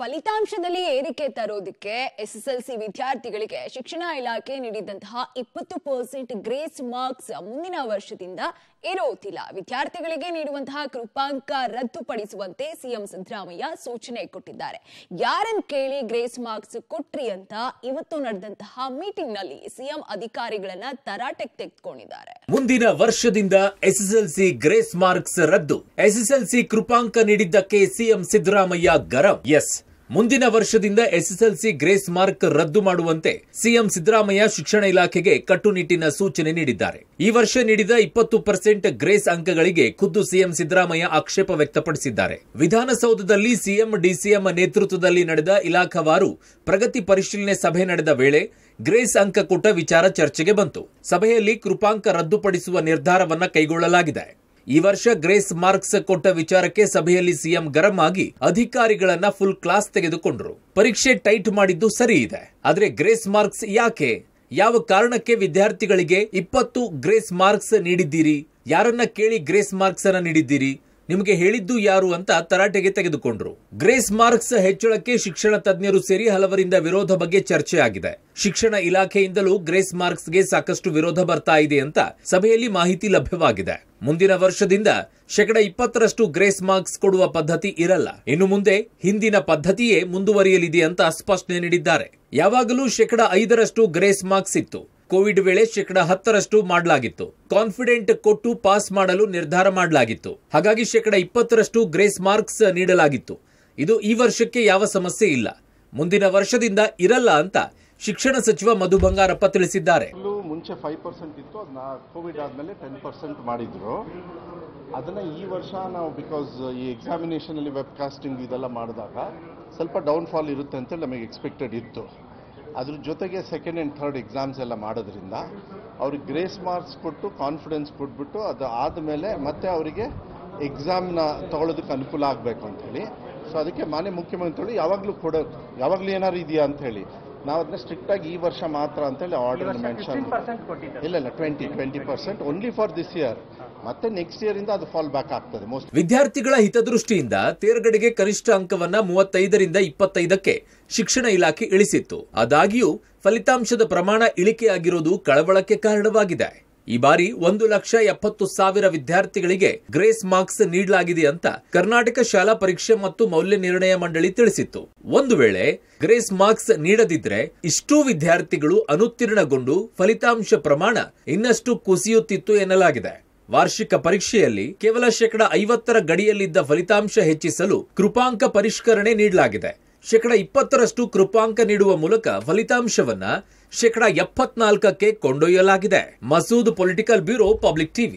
ಫಲಿತಾಂಶದಲ್ಲಿ ಏರಿಕೆ ತರೋದಕ್ಕೆ ಎಸ್ ಎಸ್ ಎಲ್ ಸಿ ವಿದ್ಯಾರ್ಥಿಗಳಿಗೆ ಶಿಕ್ಷಣ ಇಲಾಖೆ ನೀಡಿದಂತಹ ಇಪ್ಪತ್ತು ಪರ್ಸೆಂಟ್ ಗ್ರೇಸ್ ಮಾರ್ಕ್ಸ್ ಮುಂದಿನ ವರ್ಷದಿಂದ ಇರೋದಿಲ್ಲ ವಿದ್ಯಾರ್ಥಿಗಳಿಗೆ ನೀಡುವಂತಹ ಕೃಪಾಂಕ ರದ್ದುಪಡಿಸುವಂತೆ ಸಿಎಂ ಸಿದ್ದರಾಮಯ್ಯ ಸೂಚನೆ ಕೊಟ್ಟಿದ್ದಾರೆ ಯಾರನ್ ಕೇಳಿ ಗ್ರೇಸ್ ಮಾರ್ಕ್ಸ್ ಕೊಟ್ರಿ ಅಂತ ಇವತ್ತು ನಡೆದಂತಹ ಮೀಟಿಂಗ್ ನಲ್ಲಿ ಸಿಎಂ ಅಧಿಕಾರಿಗಳನ್ನ ತರಾಟೆಗೆ ತೆಗೆದುಕೊಂಡಿದ್ದಾರೆ ಮುಂದಿನ ವರ್ಷದಿಂದ ಎಸ್ಎಸ್ಎಲ್ಸಿ ಗ್ರೇಸ್ ಮಾರ್ಕ್ಸ್ ರದ್ದು ಎಸ್ಎಸ್ಎಲ್ಸಿ ಕೃಪಾಂಕ ನೀಡಿದ್ದಕ್ಕೆ ಸಿಎಂ ಸಿದ್ದರಾಮಯ್ಯ ಗರಂ ಎಸ್ ಮುಂದಿನ ವರ್ಷದಿಂದ ಎಸ್ಎಸ್ಎಲ್ಸಿ ಗ್ರೇಸ್ ಮಾರ್ಕ್ ರದ್ದು ಮಾಡುವಂತೆ ಸಿಎಂ ಸಿದ್ದರಾಮಯ್ಯ ಶಿಕ್ಷಣ ಇಲಾಖೆಗೆ ಕಟ್ಟುನಿಟ್ಟಿನ ಸೂಚನೆ ನೀಡಿದ್ದಾರೆ ಈ ವರ್ಷ ನೀಡಿದ ಇಪ್ಪತ್ತು ಪರ್ಸೆಂಟ್ ಗ್ರೇಸ್ ಅಂಕಗಳಿಗೆ ಖುದ್ದು ಸಿಎಂ ಸಿದ್ದರಾಮಯ್ಯ ಆಕ್ಷೇಪ ವ್ಯಕ್ತಪಡಿಸಿದ್ದಾರೆ ವಿಧಾನಸೌಧದಲ್ಲಿ ಸಿಎಂ ಡಿಸಿಎಂ ನೇತೃತ್ವದಲ್ಲಿ ನಡೆದ ಇಲಾಖಾವಾರು ಪ್ರಗತಿ ಪರಿಶೀಲನೆ ಸಭೆ ನಡೆದ ವೇಳೆ ಗ್ರೇಸ್ ಅಂಕ ಕೊಟ್ಟ ವಿಚಾರ ಚರ್ಚೆಗೆ ಬಂತು ಸಭೆಯಲ್ಲಿ ಕೃಪಾಂಕ ರದ್ದುಪಡಿಸುವ ನಿರ್ಧಾರವನ್ನ ಕೈಗೊಳ್ಳಲಾಗಿದೆ ಈ ವರ್ಷ ಗ್ರೇಸ್ ಮಾರ್ಕ್ಸ್ ಕೊಟ್ಟ ವಿಚಾರಕ್ಕೆ ಸಭೆಯಲ್ಲಿ ಸಿಎಂ ಗರಂ ಆಗಿ ಅಧಿಕಾರಿಗಳನ್ನ ಫುಲ್ ಕ್ಲಾಸ್ ತೆಗೆದುಕೊಂಡ್ರು ಪರೀಕ್ಷೆ ಟೈಟ್ ಮಾಡಿದ್ದು ಸರಿ ಇದೆ ಆದ್ರೆ ಗ್ರೇಸ್ ಮಾರ್ಕ್ಸ್ ಯಾಕೆ ಯಾವ ಕಾರಣಕ್ಕೆ ವಿದ್ಯಾರ್ಥಿಗಳಿಗೆ ಇಪ್ಪತ್ತು ಗ್ರೇಸ್ ಮಾರ್ಕ್ಸ್ ನೀಡಿದ್ದೀರಿ ಯಾರನ್ನ ಕೇಳಿ ಗ್ರೇಸ್ ಮಾರ್ಕ್ಸ್ ಅನ್ನ ನೀಡಿದ್ದೀರಿ ನಿಮಗೆ ಹೇಳಿದ್ದು ಯಾರು ಅಂತ ತರಾಟೆಗೆ ತೆಗೆದುಕೊಂಡ್ರು ಗ್ರೇಸ್ ಮಾರ್ಕ್ಸ್ ಹೆಚ್ಚಳಕ್ಕೆ ಶಿಕ್ಷಣ ತಜ್ಞರು ಸೇರಿ ಹಲವರಿಂದ ವಿರೋಧ ಬಗ್ಗೆ ಚರ್ಚೆ ಆಗಿದೆ ಶಿಕ್ಷಣ ಇಲಾಖೆಯಿಂದಲೂ ಗ್ರೇಸ್ ಮಾರ್ಕ್ಸ್ಗೆ ಸಾಕಷ್ಟು ವಿರೋಧ ಬರ್ತಾ ಇದೆ ಅಂತ ಸಭೆಯಲ್ಲಿ ಮಾಹಿತಿ ಲಭ್ಯವಾಗಿದೆ ಮುಂದಿನ ವರ್ಷದಿಂದ ಶೇಕಡ ಇಪ್ಪತ್ತರಷ್ಟು ಗ್ರೇಸ್ ಮಾರ್ಕ್ಸ್ ಕೊಡುವ ಪದ್ಧತಿ ಇರಲ್ಲ ಇನ್ನು ಮುಂದೆ ಹಿಂದಿನ ಪದ್ಧತಿಯೇ ಮುಂದುವರಿಯಲಿದೆ ಅಂತ ಸ್ಪಷ್ಟನೆ ನೀಡಿದ್ದಾರೆ ಯಾವಾಗಲೂ ಶೇಕಡ ಐದರಷ್ಟು ಗ್ರೇಸ್ ಮಾರ್ಕ್ಸ್ ಇತ್ತು ಕೋವಿಡ್ ವೇಳೆ ಶೇಕಡ ಹತ್ತರಷ್ಟು ಮಾಡಲಾಗಿತ್ತು ಕಾನ್ಫಿಡೆಂಟ್ ಕೊಟ್ಟು ಪಾಸ್ ಮಾಡಲು ನಿರ್ಧಾರ ಮಾಡಲಾಗಿತ್ತು ಹಾಗಾಗಿ ಶೇಕಡ ಇಪ್ಪತ್ತರಷ್ಟು ಗ್ರೇಸ್ ಮಾರ್ಕ್ಸ್ ನೀಡಲಾಗಿತ್ತು ಇದು ಈ ವರ್ಷಕ್ಕೆ ಯಾವ ಸಮಸ್ಯೆ ಇಲ್ಲ ಮುಂದಿನ ವರ್ಷದಿಂದ ಇರಲ್ಲ ಅಂತ ಶಿಕ್ಷಣ ಸಚಿವ ಮಧು ಬಂಗಾರಪ್ಪ ತಿಳಿಸಿದ್ದಾರೆ ಮುಂಚೆ ಫೈವ್ ಪರ್ಸೆಂಟ್ ಇತ್ತು ಅದನ್ನ ಕೋವಿಡ್ ಆದಮೇಲೆ ಟೆನ್ ಪರ್ಸೆಂಟ್ ಮಾಡಿದ್ರು ಅದನ್ನ ಈ ವರ್ಷ ನಾವು ಬಿಕಾಸ್ ಈ ಎಕ್ಸಾಮಿನೇಷನಲ್ಲಿ ವೆಬ್ಕಾಸ್ಟಿಂಗ್ ಇದೆಲ್ಲ ಮಾಡಿದಾಗ ಸ್ವಲ್ಪ ಡೌನ್ಫಾಲ್ ಇರುತ್ತೆ ಅಂತ ನಮಗೆ ಎಕ್ಸ್ಪೆಕ್ಟೆಡ್ ಇತ್ತು ಅದ್ರ ಜೊತೆಗೆ ಸೆಕೆಂಡ್ ಆ್ಯಂಡ್ ಥರ್ಡ್ ಎಕ್ಸಾಮ್ಸ್ ಎಲ್ಲ ಮಾಡೋದ್ರಿಂದ ಅವ್ರಿಗೆ ಗ್ರೇಸ್ ಮಾರ್ಕ್ಸ್ ಕೊಟ್ಟು ಕಾನ್ಫಿಡೆನ್ಸ್ ಕೊಟ್ಬಿಟ್ಟು ಅದು ಆದಮೇಲೆ ಮತ್ತೆ ಅವರಿಗೆ ಎಕ್ಸಾಮ್ನ ತಗೊಳ್ಳೋದಕ್ಕೆ ಅನುಕೂಲ ಆಗಬೇಕು ಅಂಥೇಳಿ ಸೊ ಅದಕ್ಕೆ ಮಾನ್ಯ ಮುಖ್ಯಮಂತ್ರಿಗಳು ಯಾವಾಗಲೂ ಕೊಡೋ ಯಾವಾಗಲೂ ಏನಾದ್ರು ಇದೆಯಾ ಹೇಳಿ ನಾವು ಅದನ್ನ ಸ್ಟ್ರಿಕ್ಟ್ ಆಗಿ ಈ ವರ್ಷ ಮಾತ್ರ ಅಂತೇಳಿ ಆರ್ಡರ್ ಮೆನ್ಷನ್ ಇಲ್ಲ ಇಲ್ಲ twenty twenty percent only for this year ಮತ್ತೆ ನೆಕ್ಸ್ಟ್ ಇಯರ್ ಇಂದ ಅದು ಫಾಲ್ ಬ್ಯಾಕ್ ಆಗ್ತದೆ ಮೋಸ್ಟ್ ವಿದ್ಯಾರ್ಥಿಗಳ ಹಿತದೃಷ್ಟಿಯಿಂದ ತೇರ್ಗಡೆಗೆ ಕನಿಷ್ಠ ಅಂಕವನ್ನ ಮೂವತ್ತೈದರಿಂದ ಇಪ್ಪತ್ತೈದಕ್ಕೆ ಶಿಕ್ಷಣ ಇಲಾಖೆ ಇಳಿಸಿತ್ತು ಆದಾಗ್ಯೂ ಫಲಿತಾಂಶದ ಪ್ರಮಾಣ ಇಳಿಕೆಯಾಗಿರೋದು ಕಳವಳಕ್ಕೆ ಕಾರಣವಾಗಿದೆ ಈ ಬಾರಿ ಒಂದು ಲಕ್ಷ ಎಪ್ಪತ್ತು ಸಾವಿರ ವಿದ್ಯಾರ್ಥಿಗಳಿಗೆ ಗ್ರೇಸ್ ಮಾರ್ಕ್ಸ್ ನೀಡಲಾಗಿದೆ ಅಂತ ಕರ್ನಾಟಕ ಶಾಲಾ ಪರೀಕ್ಷೆ ಮತ್ತು ಮೌಲ್ಯ ನಿರ್ಣಯ ಮಂಡಳಿ ತಿಳಿಸಿತ್ತು ಒಂದು ವೇಳೆ ಗ್ರೇಸ್ ಮಾರ್ಕ್ಸ್ ನೀಡದಿದ್ರೆ ಇಷ್ಟೂ ವಿದ್ಯಾರ್ಥಿಗಳು ಅನುತ್ತೀರ್ಣಗೊಂಡು ಫಲಿತಾಂಶ ಪ್ರಮಾಣ ಇನ್ನಷ್ಟು ಕುಸಿಯುತ್ತಿತ್ತು ಎನ್ನಲಾಗಿದೆ ವಾರ್ಷಿಕ ಪರೀಕ್ಷೆಯಲ್ಲಿ ಕೇವಲ ಶೇಕಡ ಐವತ್ತರ ಗಡಿಯಲ್ಲಿದ್ದ ಫಲಿತಾಂಶ ಹೆಚ್ಚಿಸಲು ಕೃಪಾಂಕ ಪರಿಷ್ಕರಣೆ ನೀಡಲಾಗಿದೆ ಶೇಕಡ ಇಪ್ಪತ್ತರಷ್ಟು ಕೃಪಾಂಕ ನೀಡುವ ಮೂಲಕ ಫಲಿತಾಂಶವನ್ನ ಶೇಕಡ ಎಪ್ಪತ್ನಾಲ್ಕಕ್ಕೆ ಕೊಂಡೊಯ್ಯಲಾಗಿದೆ Masood political bureau public TV